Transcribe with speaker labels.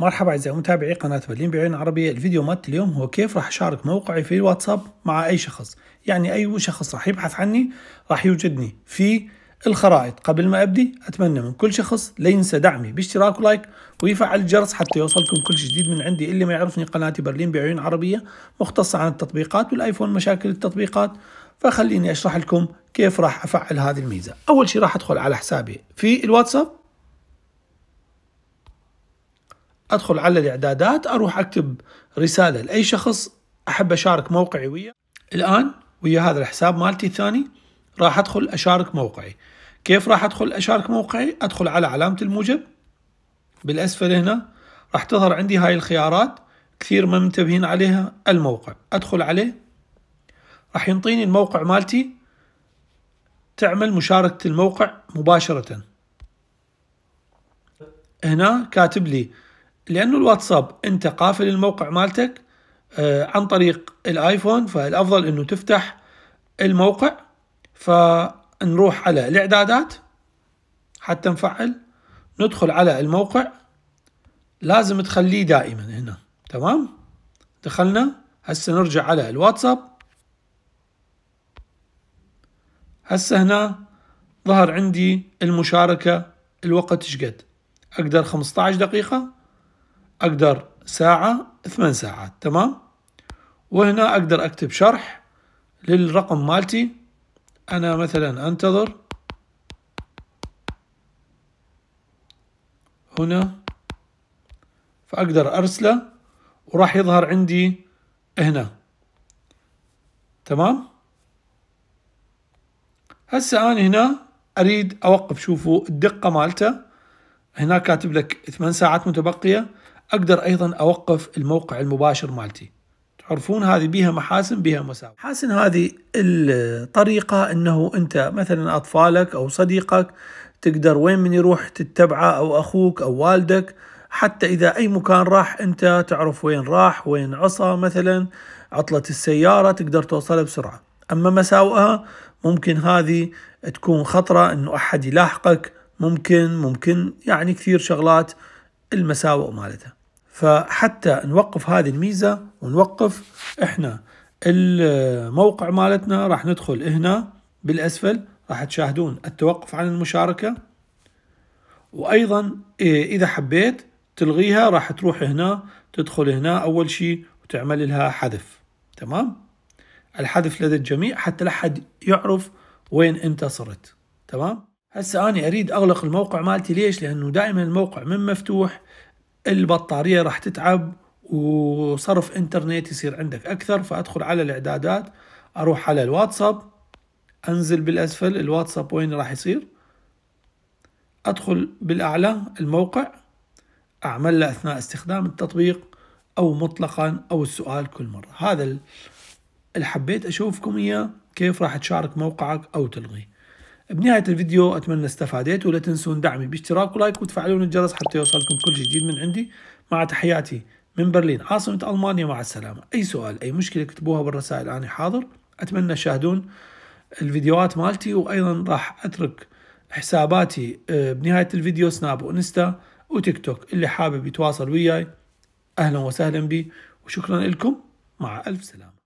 Speaker 1: مرحبا أعزائي متابعي قناة برلين بعيون عربية الفيديو مالت اليوم هو كيف راح أشارك موقعي في الواتساب مع أي شخص يعني أي شخص راح يبحث عني راح يوجدني في الخرائط قبل ما أبدي أتمنى من كل شخص لا ينسى دعمي باشتراك ولايك ويفعل الجرس حتى يوصلكم كل جديد من عندي اللي ما يعرفني قناتي برلين بعيون عربية مختصة عن التطبيقات والآيفون مشاكل التطبيقات فخليني أشرح لكم كيف راح أفعل هذه الميزة أول شيء راح أدخل على حسابي في الواتساب ادخل على الاعدادات اروح اكتب رساله لاي شخص احب اشارك موقعي وياه الان ويا هذا الحساب مالتي الثاني راح ادخل اشارك موقعي كيف راح ادخل اشارك موقعي ادخل على علامه الموجب بالاسفل هنا راح تظهر عندي هاي الخيارات كثير ما منتبهين عليها الموقع ادخل عليه راح ينطيني الموقع مالتي تعمل مشاركة الموقع مباشرة هنا كاتب لي لانه الواتساب انت قافل الموقع مالتك آه، عن طريق الايفون فالافضل انه تفتح الموقع فنروح على الاعدادات حتى نفعل ندخل على الموقع لازم تخليه دائما هنا تمام دخلنا هسه نرجع على الواتساب هسه هنا ظهر عندي المشاركة الوقت شقد أقدر 15 دقيقة أقدر ساعة ثمان ساعات تمام وهنا أقدر أكتب شرح للرقم مالتي أنا مثلا أنتظر هنا فأقدر أرسله وراح يظهر عندي هنا تمام هسه أنا هنا أريد أوقف شوفوا الدقة مالته هنا كاتب لك ثمان ساعات متبقية اقدر ايضا اوقف الموقع المباشر مالتي تعرفون هذه بيها محاسن بيها مساوئ محاسن هذه الطريقة انه انت مثلا اطفالك او صديقك تقدر وين من يروح تتبعه او اخوك او والدك حتى اذا اي مكان راح انت تعرف وين راح وين عصى مثلا عطلة السيارة تقدر توصلها بسرعة اما مساوئها ممكن هذه تكون خطرة انه احد يلاحقك ممكن ممكن يعني كثير شغلات المساوئ مالتها فحتى نوقف هذه الميزة ونوقف احنا الموقع مالتنا راح ندخل هنا بالأسفل راح تشاهدون التوقف عن المشاركة وأيضا إيه، إذا حبيت تلغيها راح تروح هنا تدخل هنا أول شيء وتعمل لها حذف تمام الحذف لدى الجميع حتى لا حد يعرف وين أنت صرت تمام هسه أنا أريد أغلق الموقع مالتي ليش لأنه دائما الموقع من مفتوح البطارية راح تتعب وصرف انترنت يصير عندك اكثر فادخل على الاعدادات اروح على الواتساب انزل بالاسفل الواتساب وين راح يصير ادخل بالاعلى الموقع اعمل له اثناء استخدام التطبيق او مطلقا او السؤال كل مره هذا اللي حبيت اشوفكم اياه كيف راح تشارك موقعك او تلغيه بنهاية الفيديو أتمنى استفادت ولا تنسون دعمي باشتراك ولايك وتفعلون الجرس حتى يوصلكم كل جديد من عندي مع تحياتي من برلين عاصمة ألمانيا مع السلامة أي سؤال أي مشكلة اكتبوها بالرسائل أنا حاضر أتمنى تشاهدون الفيديوهات مالتي وأيضا راح أترك حساباتي آه، بنهاية الفيديو سناب وإنستا وتيك توك اللي حابب يتواصل وياي أهلا وسهلا بي وشكرا لكم مع ألف سلامة